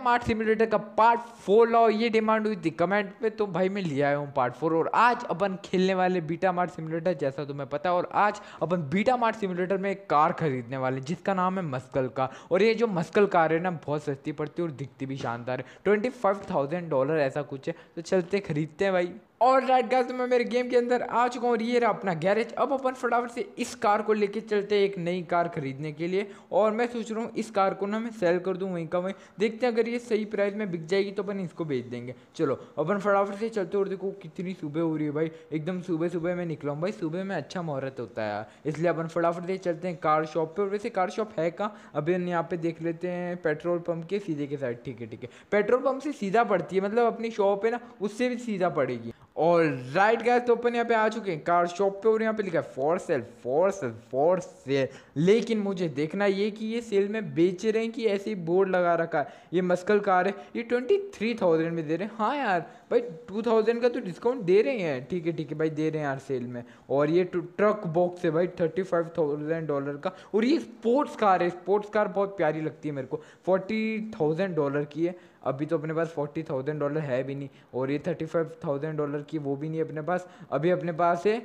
mart simulator का part four लाओ ये डिमांड हुई थी कमेंट पे तो भाई मैं लिया आया हूँ पार्ट फोर और आज अपन खेलने वाले बीटा मार्ट सिमुलेटर जैसा तुम्हें पता है और आज अपन बीटा मार्ट सिमुलेटर में एक कार खरीदने वाले जिसका नाम है मस्कल कार और ये जो मस्कल कार है ना बहुत सस्ती पड़ती है और दिखती भी शानदार है ट्वेंटी डॉलर ऐसा कुछ है तो चलते खरीदते हैं भाई और राइट गाइस तो मैं मेरे गेम के अंदर आ चुका हूँ और ये रहा अपना गैरेज अब अपन फटाफट से इस कार को लेके चलते हैं एक नई कार खरीदने के लिए और मैं सोच रहा हूँ इस कार को ना मैं सेल कर दूँ वहीं का वहीं देखते हैं अगर ये सही प्राइस में बिक जाएगी तो अपन इसको बेच देंगे चलो अपन फटाफट से चलते और देखो कितनी सुबह हो रही है भाई एकदम सुबह सुबह मैं निकला हूँ भाई सुबह में अच्छा मुहूर्त होता है इसलिए अपन फटाफट से चलते हैं कार शॉप पर वैसे कार शॉप है कहाँ अभी हम यहाँ पे देख लेते हैं पेट्रोल पंप के सीधे के साइड ठीक है ठीक है पेट्रोल पंप से सीधा पड़ती है मतलब अपनी शॉप है ना उससे भी सीधा पड़ेगी और राइट गैस तो अपन यहाँ पे आ चुके हैं कार शॉप पे और यहाँ पे लिखा है for sale for sale for sale लेकिन मुझे देखना ये कि ये सेल में बेच रहे हैं कि ऐसे ही बोर्ड लगा रखा है ये मस्कल कार है ये ट्वेंटी थ्री थाउजेंड में दे रहे हैं हाँ यार भाई टू थाउजेंड का तो डिस्काउंट दे रहे हैं ठीक है ठीक है भाई दे रहे हैं यार सेल में और ये ट्रक बॉक्स है भाई थर्टी फाइव थाउजेंड डॉलर का और ये स्पोर्ट्स कार है स्पोर्ट्स कार बहुत प्यारी लगती है मेरे को फोर्टी थाउजेंड डॉलर की है अभी तो अपने पास फोर्टी थाउजेंड डॉलर है भी नहीं और ये थर्टी फाइव थाउजेंड डॉलर की वो भी नहीं अपने पास अभी अपने पास है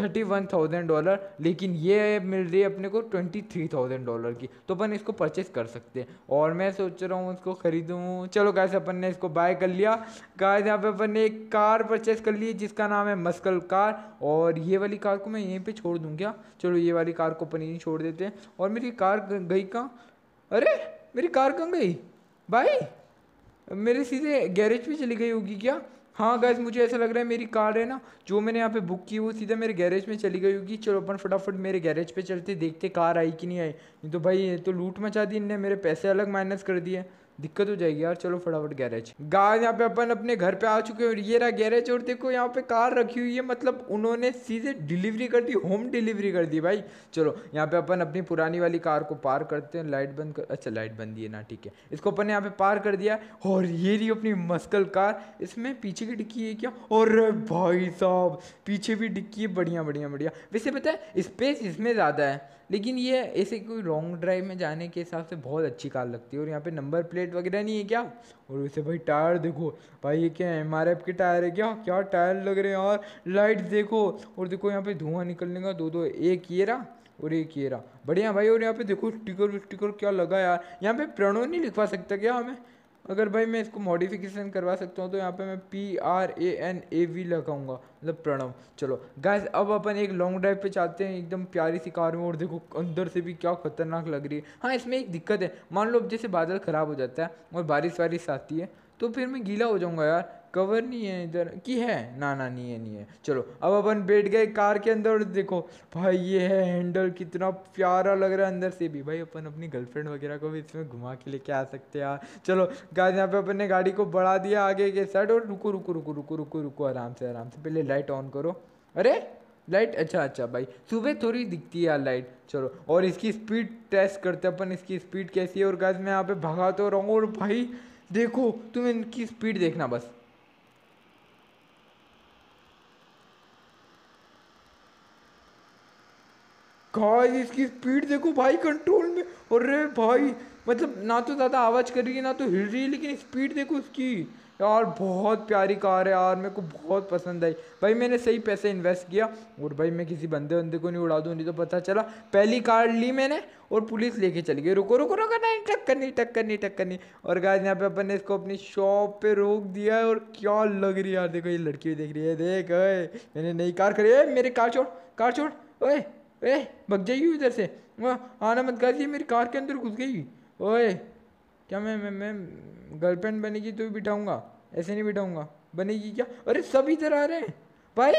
थर्टी वन थाउजेंड डॉलर लेकिन ये मिल रही है अपने को ट्वेंटी थ्री थाउजेंड डॉलर की तो अपन इसको परचेज़ कर सकते हैं और मैं सोच रहा हूँ उसको ख़रीदूँ चलो कैसे अपन ने इसको बाय कर लिया कहा यहाँ पे अपन ने एक कार परचेज़ कर ली जिसका नाम है मस्कल कार और ये वाली कार को मैं यहीं पर छोड़ दूँ क्या चलो ये वाली कार को अपन यहीं छोड़ देते हैं और मेरी कार गई कहाँ अरे मेरी कार कहाँ गई भाई मेरे सीधे गैरेज पे चली गई होगी क्या हाँ गैस मुझे ऐसा लग रहा है मेरी कार है ना जो मैंने यहाँ पे बुक की वो सीधा मेरे गैरेज में चली गई होगी चलो अपन फटाफट मेरे गैरेज पे चलते देखते कार आई कि नहीं आई नहीं तो भाई ये तो लूट मचा दी इनने मेरे पैसे अलग माइनस कर दिए दिक्कत हो जाएगी यार चलो फटाफट गैरेज गाय यहाँ पे अपन अपने घर पे आ चुके हैं और ये रहा गैरेज और देखो यहाँ पे कार रखी हुई है मतलब उन्होंने सीधे डिलीवरी कर दी होम डिलीवरी कर दी भाई चलो यहाँ पे अपन अपनी पुरानी वाली कार को पार करते हैं लाइट बंद कर अच्छा लाइट बंद है ना ठीक है इसको अपन ने यहाँ पे पार कर दिया और ये रही अपनी मस्कल कार इसमें पीछे की डिक्की है क्या और भाई साहब पीछे भी डिक्की है बढ़िया बढ़िया बढ़िया वैसे पता है स्पेस इसमें ज़्यादा है लेकिन ये ऐसे कोई लॉन्ग ड्राइव में जाने के हिसाब से बहुत अच्छी कार लगती है और यहाँ पे नंबर प्लेट वगैरह नहीं है क्या और वैसे भाई टायर देखो भाई ये क्या एम आर एफ के टायर है क्या क्या टायर लग रहे हैं और लाइट देखो और देखो यहाँ पे धुआं निकलने का दो दो एक ये रहा और एक ये रहा बढ़िया भाई और यहाँ पे देखो स्टिकर स्टिकर क्या लगा यार यहाँ पे प्रणो नहीं लिखवा सकता क्या हमें अगर भाई मैं इसको मॉडिफिकेशन करवा सकता हूँ तो यहाँ पे मैं P R A N A V लगाऊंगा मतलब प्रणव चलो गैस अब अपन एक लॉन्ग ड्राइव पे चाहते हैं एकदम प्यारी सी कार में और देखो अंदर से भी क्या खतरनाक लग रही है हाँ इसमें एक दिक्कत है मान लो अब जैसे बादल ख़राब हो जाता है और बारिश वारिश आती है तो फिर मैं गीला हो जाऊँगा यार कवर नहीं है इधर की है ना ना नहीं है नहीं है चलो अब अपन बैठ गए कार के अंदर और देखो भाई ये है हैंडल कितना प्यारा लग रहा है अंदर से भी भाई अपन अपनी गर्लफ्रेंड वगैरह को भी इसमें घुमा के लेके आ सकते हैं यार चलो गाय यहाँ पे अपन ने गाड़ी को बढ़ा दिया आगे के साइड और रुको रुको रुको रुको रुको रुको आराम से आराम से पहले लाइट ऑन करो अरे लाइट अच्छा अच्छा भाई सुबह थोड़ी दिखती है लाइट चलो और इसकी स्पीड टेस्ट करते अपन इसकी स्पीड कैसी है और गैस मैं यहाँ पे तो रहा हूँ और भाई देखो तुम इनकी स्पीड देखना बस गाइस इसकी स्पीड देखो भाई कंट्रोल में अरे भाई मतलब ना तो ज़्यादा आवाज़ कर रही है ना तो हिल रही है लेकिन स्पीड देखो उसकी यार बहुत प्यारी कार है यार मेरे को बहुत पसंद आई भाई मैंने सही पैसे इन्वेस्ट किया और भाई मैं किसी बंदे बंदे को नहीं उड़ा दूँ नहीं तो पता चला पहली कार ली मैंने और पुलिस लेके चली गई रुको रुको रुको नहीं टक्कर नहीं टक्कर नहीं टक्कर नहीं और गाय यहाँ पे अपन ने इसको अपनी शॉप पे रोक दिया है और क्या लग रही है यार देखो ये लड़की भी देख रही है देख ओए मैंने नई कार खरीदी मेरी कार छोड़ कार छोड़ ओए ए भग जाइए उधर से वह आना मत गाजी मेरी कार के अंदर घुस गई ओए क्या मैं मैं मैं गर्लफ्रेंड बनेगी तो भी बिठाऊँगा ऐसे नहीं बिठाऊँगा बनेगी क्या अरे सब इधर आ रहे हैं भाई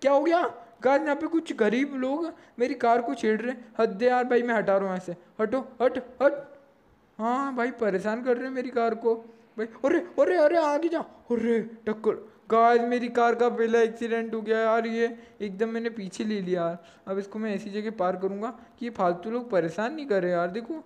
क्या हो गया कार यहाँ पे कुछ गरीब लोग मेरी कार को छेड़ रहे हैं हद यार भाई मैं हटा रहा हूँ ऐसे हटो हट हट हाँ भाई परेशान कर रहे हैं मेरी कार को भाई अरे अरे अरे आगे जाओ अरे टक्कर गाइस मेरी कार का पहला एक्सीडेंट हो गया यार ये एकदम मैंने पीछे ले लिया यार अब इसको मैं ऐसी जगह पार करूँगा कि ये फालतू लोग परेशान नहीं कर रहे यार देखो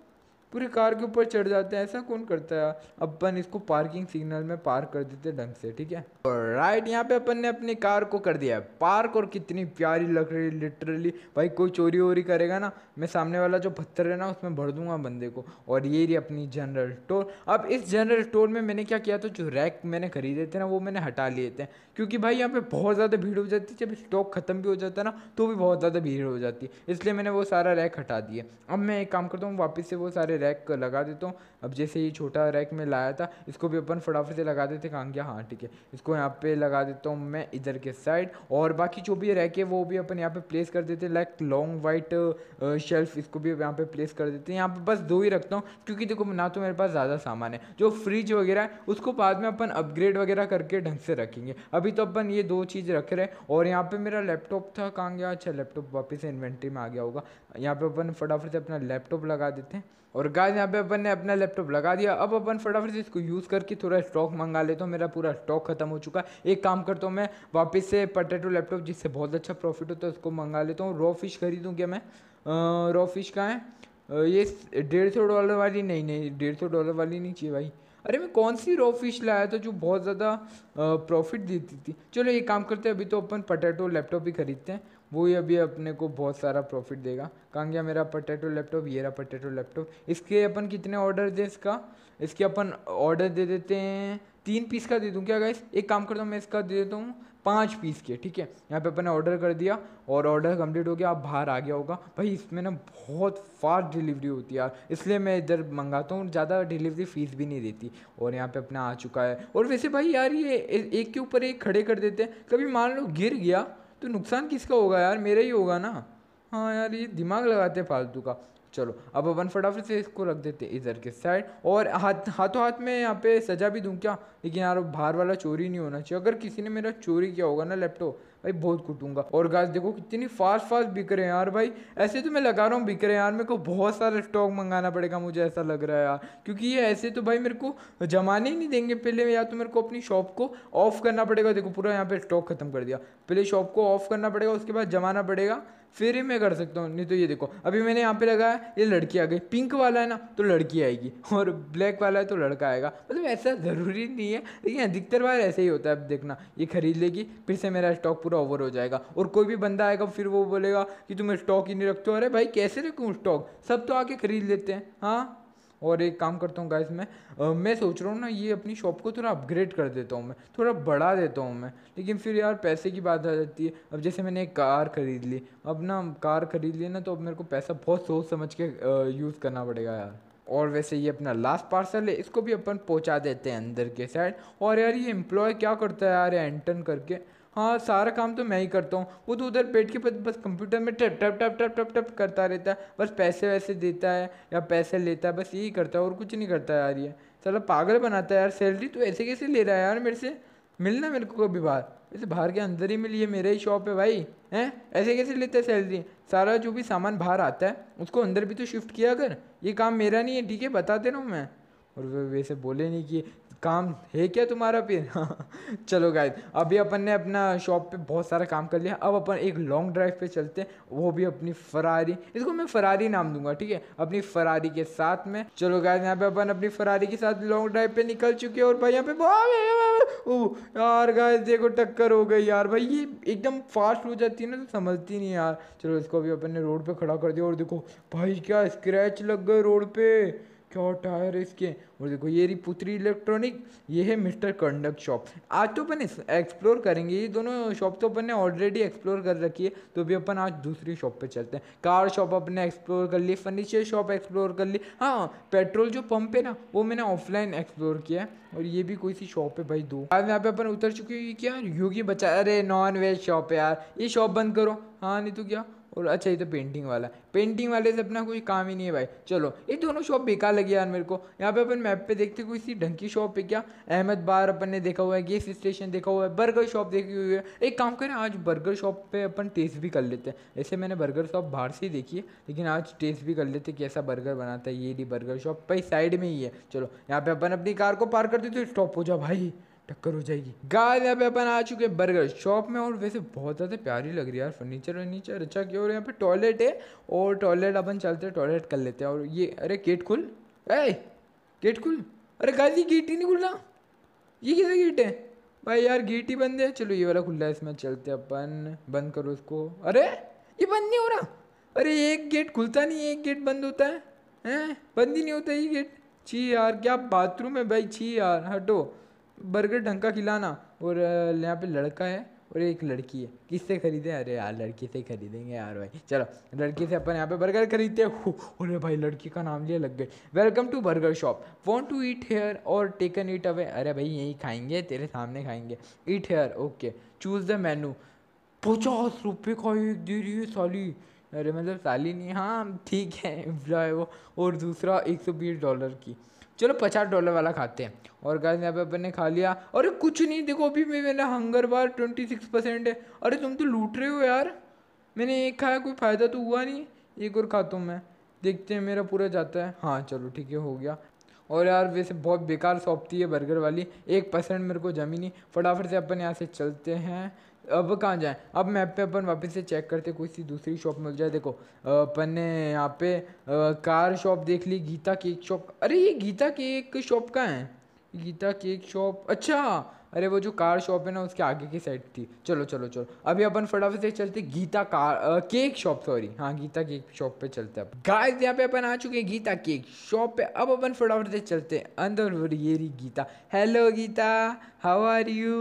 पूरे कार के ऊपर चढ़ जाते हैं ऐसा कौन करता है अपन इसको पार्किंग सिग्नल में पार्क कर देते ढंग से ठीक है और राइट यहाँ पे अपन ने अपनी कार को कर दिया है पार्क और कितनी प्यारी लग रही लिटरली भाई कोई चोरी वोरी करेगा ना मैं सामने वाला जो पत्थर है ना उसमें भर दूंगा बंदे को और ये रही अपनी जनरल स्टोर अब इस जनरल स्टोर में मैंने क्या किया तो जो रैक मैंने खरीदे थे ना वो मैंने हटा लिए थे क्योंकि भाई यहाँ पे बहुत ज़्यादा भीड़ हो जाती है जब स्टॉक ख़त्म भी हो जाता है ना तो भी बहुत ज़्यादा भीड़ हो जाती है इसलिए मैंने वो सारा रैक हटा दिए अब मैं एक काम करता हूँ वापस से वो सारे रैक लगा देता हूँ अब जैसे ये छोटा रैक में लाया था इसको भी अपन फटाफट से लगा देते कहाँ गया हाँ ठीक है इसको यहाँ पे लगा देता हूँ मैं इधर के साइड और बाकी जो भी रैक है वो भी अपन यहाँ पे प्लेस कर देते हैं लाइक लॉन्ग वाइट शेल्फ इसको भी यहाँ पे प्लेस कर देते हैं यहाँ पे बस दो ही रखता हूँ क्योंकि देखो ना तो मेरे पास ज़्यादा सामान है जो फ्रिज वगैरह है उसको बाद में अपन अपग्रेड वगैरह करके ढंग से रखेंगे अभी तो अपन ये दो चीज़ रख रहे हैं और यहाँ पे मेरा लैपटॉप था कहाँ गया अच्छा लैपटॉप वापस इन्वेंट्री में आ गया होगा यहाँ पे अपन फटाफट से अपना लैपटॉप लगा देते हैं और गाय यहाँ पे अपन ने अपना लैपटॉप लगा दिया अब अपन फटाफट से इसको यूज़ करके थोड़ा स्टॉक मंगा लेता हूँ मेरा पूरा स्टॉक खत्म हो चुका है एक काम करता हूँ मैं वापस से पटेटो लैपटॉप जिससे बहुत अच्छा प्रॉफिट होता है उसको मंगा लेता हूँ रॉ फिश खरीदूँ क्या मैं रॉ फिश का है ये डेढ़ सौ डॉलर वाली नहीं नहीं डेढ़ सौ डॉलर वाली नहीं चाहिए भाई अरे मैं कौन सी रॉ फिश लाया था जो बहुत ज़्यादा प्रॉफिट देती थी चलो ये काम करते हैं अभी तो अपन पटेटो लैपटॉप ही खरीदते हैं वो ही अभी अपने को बहुत सारा प्रॉफिट देगा कहाँ गया मेरा पटेटो लैपटॉप ये रहा पटेटो लैपटॉप इसके अपन कितने ऑर्डर दें इसका इसके अपन ऑर्डर दे देते हैं तीन पीस का दे दूँ क्या गाइस एक काम करता हूँ मैं इसका दे देता हूँ पाँच पीस के ठीक है यहाँ पे अपन ने ऑर्डर कर दिया और ऑर्डर कंप्लीट हो गया आप बाहर आ गया होगा भाई इसमें ना बहुत फास्ट डिलीवरी होती है यार इसलिए मैं इधर मंगाता हूँ ज़्यादा डिलीवरी फीस भी नहीं देती और यहाँ पे अपना आ चुका है और वैसे भाई यार ये एक के ऊपर एक खड़े कर देते हैं कभी मान लो गिर गया तो नुकसान किसका होगा यार मेरा ही होगा ना हाँ यार ये दिमाग लगाते फालतू का चलो अब अपन फटाफट से इसको रख देते इधर के साइड और हाथ हाथों हाथ में यहाँ पे सजा भी दूँ क्या लेकिन यार बाहर वाला चोरी नहीं होना चाहिए अगर किसी ने मेरा चोरी किया होगा ना लैपटॉप भाई बहुत कूटूंगा और गाइस देखो कितनी फास्ट फास्ट बिक रहे हैं यार भाई ऐसे तो मैं लगा रहा हूँ बिक रहे हैं यार मेरे को बहुत सारा स्टॉक मंगाना पड़ेगा मुझे ऐसा लग रहा है यार क्योंकि ये ऐसे तो भाई मेरे को जमाने ही नहीं देंगे पहले या तो मेरे को अपनी शॉप को ऑफ करना पड़ेगा देखो पूरा यहाँ पे स्टॉक खत्म कर दिया पहले शॉप को ऑफ करना पड़ेगा उसके बाद जमाना पड़ेगा फिर ही मैं कर सकता हूँ नहीं तो ये देखो अभी मैंने यहाँ पे लगाया ये लड़की आ गई पिंक वाला है ना तो लड़की आएगी और ब्लैक वाला है तो लड़का आएगा मतलब ऐसा ज़रूरी नहीं है लेकिन अधिकतर बार ऐसे ही होता है अब देखना ये खरीद लेगी फिर से मेरा स्टॉक पूरा पूरा ओवर हो जाएगा और कोई भी बंदा आएगा फिर वो बोलेगा कि तुम स्टॉक ही नहीं रखते हो अरे भाई कैसे रखूँ स्टॉक सब तो आके खरीद लेते हैं हाँ और एक काम करता हूँ गाइस मैं आ, मैं सोच रहा हूँ ना ये अपनी शॉप को थोड़ा अपग्रेड कर देता हूँ मैं थोड़ा बढ़ा देता हूँ मैं लेकिन फिर यार पैसे की बात आ जाती है अब जैसे मैंने एक कार ख़रीद ली अब ना कार ख़रीद ली ना तो अब मेरे को पैसा बहुत सोच समझ के यूज़ करना पड़ेगा यार और वैसे ये अपना लास्ट पार्सल है इसको भी अपन पहुँचा देते हैं अंदर के साइड और यार ये एम्प्लॉय क्या करता है यार एंटर करके हाँ सारा काम तो मैं ही करता हूँ वो तो उधर बैठ के बस कंप्यूटर में टप टप टप टप टप टप करता रहता है बस पैसे वैसे देता है या पैसे लेता है बस यही करता है और कुछ नहीं करता यार ये चलो पागल बनाता है यार सैलरी तो ऐसे कैसे ले रहा है यार मेरे से मिलना मेरे को कभी बाहर वैसे बाहर के अंदर ही मिली है मेरा ही शॉप है भाई हैं ऐसे कैसे लेते हैं सैलरी सारा जो भी सामान बाहर आता है उसको अंदर भी तो शिफ्ट किया कर ये काम मेरा नहीं है ठीक है बता दे रहा हूँ मैं और वैसे बोले नहीं कि काम है क्या तुम्हारा फिर चलो गाइस अभी अपन ने अपना शॉप पे बहुत सारा काम कर लिया अब अपन एक लॉन्ग ड्राइव पे चलते हैं वो भी अपनी फरारी इसको मैं फरारी नाम दूंगा ठीक है अपनी फरारी के साथ में चलो गाइस यहाँ पे अपन अपनी फरारी के साथ लॉन्ग ड्राइव पे निकल चुके हैं और भाई यहाँ पे यार गाइस देखो टक्कर हो गई यार भाई ये एकदम फास्ट हो जाती है ना तो समझती नहीं यार चलो इसको अभी अपन ने रोड पर खड़ा कर दिया और देखो भाई क्या स्क्रैच लग गए रोड पे क्या टायर है इसके और देखो ये रही पुत्री इलेक्ट्रॉनिक ये है मिस्टर कंडक्ट शॉप आज तो अपन एक्सप्लोर करेंगे ये दोनों शॉप तो अपन ने ऑलरेडी एक्सप्लोर कर रखी है तो भी अपन आज दूसरी शॉप पे चलते हैं कार शॉप अपने एक्सप्लोर कर ली फर्नीचर शॉप एक्सप्लोर कर ली हाँ पेट्रोल जो पंप है ना वो मैंने ऑफलाइन एक्सप्लोर किया है और ये भी कोई सी शॉप है भाई दो आज यहाँ पे अपन उतर चुके हैं क्या योगी बचा अरे नॉन वेज शॉप है यार ये शॉप बंद करो हाँ नहीं तो क्या और अच्छा ये तो पेंटिंग वाला पेंटिंग वाले से अपना कोई काम ही नहीं है भाई चलो ये दोनों शॉप बेकार लगी यार मेरे को यहाँ पे अपन मैप पे देखते कोई सी ढंकी शॉप है क्या अहमद बार अपन ने देखा हुआ है गेस स्टेशन देखा हुआ है बर्गर शॉप देखी हुई है एक काम करें आज बर्गर शॉप पे अपन टेस्ट भी कर लेते हैं ऐसे मैंने बर्गर शॉप बाहर से ही देखी है लेकिन आज टेस्ट भी कर लेते कैसा बर्गर बनाता है ये डी बर्गर शॉप भाई साइड में ही है चलो यहाँ पे अपन अपनी कार को पार कर देते स्टॉप हो जाओ भाई टक्कर हो जाएगी गाय यहाँ पे अपन आ चुके हैं बर्गर शॉप में और वैसे बहुत ज़्यादा प्यारी लग रही है यार फर्नीचर वर्नीचर अच्छा क्यों और यहाँ पे टॉयलेट है और टॉयलेट अपन चलते हैं टॉयलेट कर लेते हैं और ये अरे गेट खुल ऐ गेट खुल अरे गाय ये गेट ही नहीं खुल रहा ये कैसा गेट है भाई यार गेट ही बंद है चलो ये वाला खुल रहा है इसमें चलते अपन बंद करो उसको अरे ये बंद नहीं हो रहा अरे एक गेट खुलता नहीं एक गेट बंद होता है हैं बंद ही नहीं होता ये गेट छी यार क्या बाथरूम है भाई छी यार हटो बर्गर ढंग का खिलाना और यहाँ पे लड़का है और एक लड़की है किससे खरीदें अरे यार लड़की से खरीदेंगे यार भाई चलो लड़की से अपन यहाँ पे बर्गर खरीदते हैं अरे भाई लड़की का नाम लिया लग गए welcome to burger shop want to eat here और टेकन ईट अवे अरे भाई यहीं खाएंगे तेरे सामने खाएंगे eat here okay choose the menu पचास रुपये का एक दे रही है साली अरे मतलब साली नहीं हाँ ठीक है वो और दूसरा एक सौ बीस डॉलर की चलो पचास डॉलर वाला खाते हैं और गाइस यहाँ पे अपन ने खा लिया अरे कुछ नहीं देखो अभी मेरा hunger bar twenty six percent है अरे तुम तो लूट रहे हो यार मैंने एक खाया कोई फ़ायदा तो हुआ नहीं एक और खाता हूँ मैं देखते हैं मेरा पूरा जाता है हाँ चलो ठीक है हो गया और यार वैसे बहुत बेकार शॉप थी बर्गर वाली एक परसेंट मेरे को जमी नहीं फटाफट से अपन यहाँ से चलते हैं अब कहाँ जाएँ अब मैप पे अपन वापस से चेक करते कोई सी दूसरी शॉप मिल जाए देखो अपन ने यहाँ पे कार शॉप देख ली गीता केक शॉप अरे ये गीता केक शॉप कहाँ है गीता केक शॉप अच्छा अरे वो जो कार शॉप है ना उसके आगे की साइड थी चलो चलो चलो अभी अपन फटाफट से चलते गीता कार आ, केक शॉप सॉरी हाँ गीता केक शॉप पे चलते अब गाइस यहाँ पे अपन आ चुके हैं गीता केक शॉप पे अब अपन फटाफट से चलते अंदर ये रही Geeta hello Geeta how are you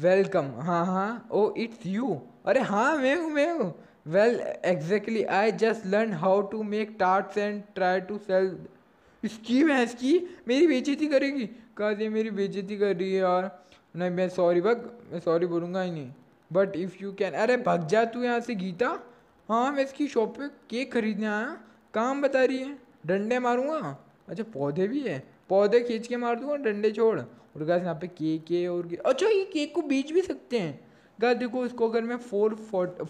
welcome हाँ हाँ ओ इट्स यू अरे हाँ मैं हूँ मैं हूँ well exactly I just learn how to make tarts and try to sell इसकी है इसकी मेरी बेचेती करेगी कह दे मेरी बेचेती कर रही है यार नहीं मैं सॉरी भग मैं सॉरी बोलूँगा ही नहीं बट इफ़ यू कैन अरे भग जा तू यहाँ से गीता हाँ मैं इसकी शॉप पे केक खरीदने आया काम बता रही है डंडे मारूँगा अच्छा पौधे भी है पौधे खींच के मार दूंगा डंडे छोड़ और गैस यहाँ पे केक है और के... अच्छा ये केक को बेच भी सकते हैं गैस देखो इसको अगर मैं four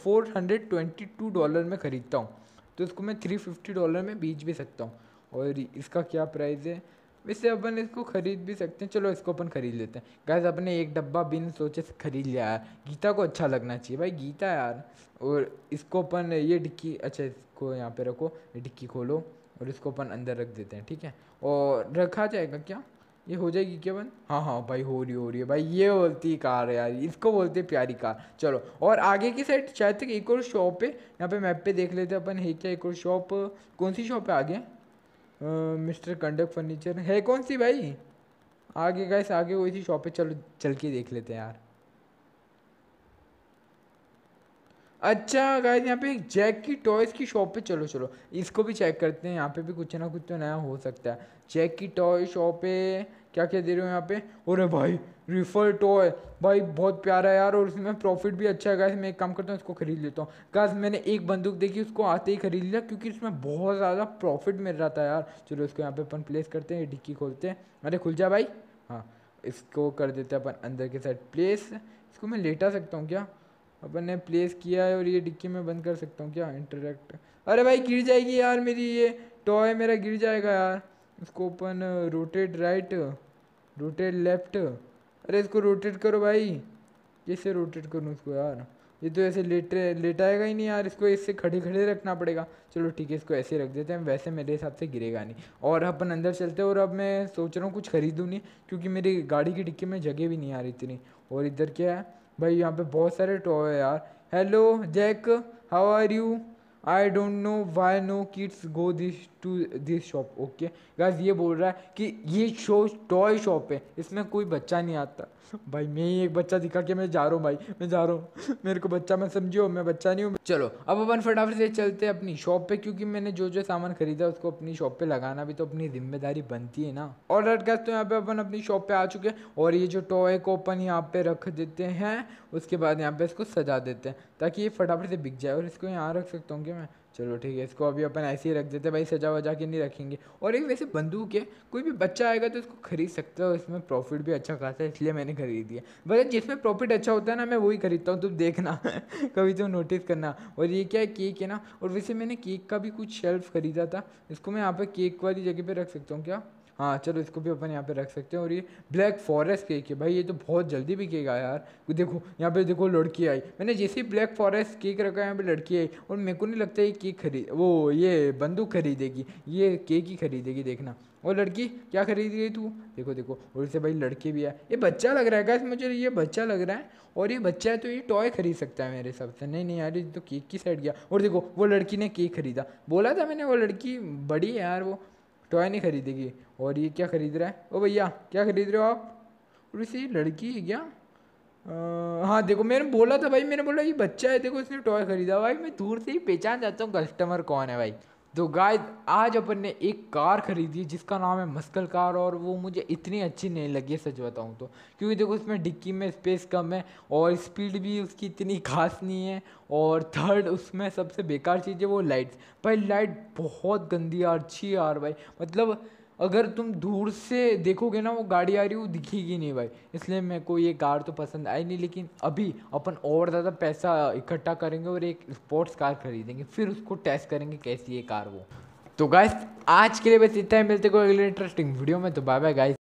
four hundred twenty two dollar में ख़रीदता हूँ तो इसको मैं थ्री फिफ्टी डॉलर में बेच भी सकता हूँ और इसका क्या प्राइस है वैसे अपन इसको ख़रीद भी सकते हैं चलो इसको अपन ख़रीद लेते हैं गैस अपने एक डब्बा बिन सोचे से ख़रीद लिया यार गीता को अच्छा लगना चाहिए भाई गीता यार और इसको अपन ये डिक्की अच्छा इसको यहाँ पे रखो डिक्की खोलो और इसको अपन अंदर रख देते हैं ठीक है और रखा जाएगा क्या ये हो जाएगी क्या बन हाँ हाँ भाई हो रही हो रही है भाई ये बोलती कार है यार इसको बोलते प्यारी कार चलो और आगे की साइड शायद तक एक और शॉप है यहाँ पे मैप पे देख लेते हैं अपन है क्या एक और शॉप कौन सी शॉप है आगे मिस्टर कंडक्ट फर्नीचर है कौन सी भाई आगे गए आगे वही सी शॉप है चलो चल के देख लेते हैं यार अच्छा गाय यहाँ पे एक जैक की टॉयज़ की शॉप पे चलो चलो इसको भी चेक करते हैं यहाँ पे भी कुछ ना कुछ तो नया हो सकता है जैक की टॉय शॉप पे क्या क्या दे रहे हो यहाँ पे और भाई रिफर टॉय भाई बहुत प्यारा है यार और उसमें प्रॉफिट भी अच्छा है गाय मैं एक काम करता हूँ इसको खरीद लेता हूँ गाय मैंने एक बंदूक देखी उसको आते ही खरीद लिया क्योंकि इसमें बहुत ज़्यादा प्रॉफिट मिल रहा था यार चलो इसको यहाँ पे अपन प्लेस करते हैं डिक्की खोलते हैं अरे खुल जा भाई हाँ इसको कर देते हैं अपन अंदर के साइड प्लेस इसको मैं लेटा सकता हूँ क्या अपन ने प्लेस किया है और ये डिक्की में बंद कर सकता हूँ क्या इंटरेक्ट अरे भाई गिर जाएगी यार मेरी ये टॉय मेरा गिर जाएगा यार इसको अपन रोटेट राइट रोटेट लेफ्ट अरे इसको रोटेट करो भाई कैसे रोटेट करूँ इसको यार ये तो ऐसे लेटे लेटाएगा ही नहीं यार इसको इससे खड़े खड़े रखना पड़ेगा चलो ठीक है इसको ऐसे रख देते हैं वैसे मेरे हिसाब से गिरेगा नहीं और अपन अंदर चलते हैं और अब मैं सोच रहा हूँ कुछ खरीदूँ नहीं क्योंकि मेरी गाड़ी की डिक्की में जगह भी नहीं आ रही इतनी और इधर क्या है भाई यहाँ पे बहुत सारे टॉय है यार hello Jack how are you I don't know why no kids go this to this shop okay guys ये बोल रहा है कि ये शो टॉय शॉप है इसमें कोई बच्चा नहीं आता भाई मैं ही एक बच्चा दिखा के मैं जा रहा हूँ भाई मैं जा रहा हूँ मेरे को बच्चा मैं समझियो मैं बच्चा नहीं हूँ चलो अब अपन फटाफट से चलते हैं अपनी शॉप पे क्योंकि मैंने जो जो सामान खरीदा उसको अपनी शॉप पे लगाना भी तो अपनी जिम्मेदारी बनती है ना और रेड तो यहाँ पे अपन अपनी शॉप पे आ चुके हैं और ये जो टॉय को अपन यहाँ पे रख देते हैं उसके बाद यहाँ पे इसको सजा देते हैं ताकि ये फटाफट से बिक जाए और इसको यहाँ रख सकता हूँ क्या मैं चलो ठीक है इसको अभी अपन ऐसे ही रख देते भाई सजा वजा के नहीं रखेंगे और एक वैसे बंदूक है कोई भी बच्चा आएगा तो इसको खरीद सकता हो इसमें प्रॉफिट भी अच्छा खासा है इसलिए मैंने खरीदी है बस जिसमें प्रॉफिट अच्छा होता है ना मैं वही खरीदता हूँ तुम तो देखना कभी तो नोटिस करना और ये क्या है केक है ना और वैसे मैंने केक का भी कुछ शेल्फ खरीदा था इसको मैं यहाँ पर केक वाली जगह पर रख सकता हूँ क्या हाँ चलो इसको भी अपन यहाँ पे रख सकते हैं और ये ब्लैक फॉरेस्ट केक है भाई ये तो बहुत जल्दी भी केक आया यार देखो यहाँ पे देखो लड़की आई मैंने जैसे ही ब्लैक फॉरेस्ट केक रखा यहाँ पे लड़की आई और मेरे को नहीं लगता ये केक खरीद वो ये बंदूक खरीदेगी ये केक ही खरीदेगी देखना और लड़की क्या खरीद गई तू देखो देखो और इसे भाई लड़की भी है ये बच्चा लग रहा है गाइस मुझे ये बच्चा लग रहा है और ये बच्चा है तो ये टॉय खरीद सकता है मेरे हिसाब से नहीं नहीं यार ये तो केक की साइड गया और देखो वो लड़की ने केक खरीदा बोला था मैंने वो लड़की बड़ी है यार वो टॉय तो नहीं खरीदेगी और ये क्या ख़रीद रहा है ओ भैया क्या ख़रीद रहे हो आप और इसे लड़की है क्या आ, हाँ देखो मैंने बोला था भाई मैंने बोला ये बच्चा है देखो इसने टॉय ख़रीदा भाई मैं दूर से ही पहचान जाता हूँ कस्टमर कौन है भाई तो गाय आज अपन ने एक कार खरीदी जिसका नाम है मस्कल कार और वो मुझे इतनी अच्छी नहीं लगी सच बताऊँ तो क्योंकि देखो उसमें डिक्की में स्पेस कम है और स्पीड भी उसकी इतनी खास नहीं है और थर्ड उसमें सबसे बेकार चीज़ है वो लाइट्स भाई लाइट बहुत गंदी यार अच्छी यार भाई मतलब अगर तुम दूर से देखोगे ना वो गाड़ी आ रही वो दिखेगी नहीं भाई इसलिए मेरे को ये कार तो पसंद आई नहीं लेकिन अभी अपन और ज़्यादा पैसा इकट्ठा करेंगे और एक स्पोर्ट्स कार खरीदेंगे फिर उसको टेस्ट करेंगे कैसी है कार वो तो गाइस आज के लिए बस इतना ही मिलते कोई अगले इंटरेस्टिंग वीडियो में तो बाय बाय गाइस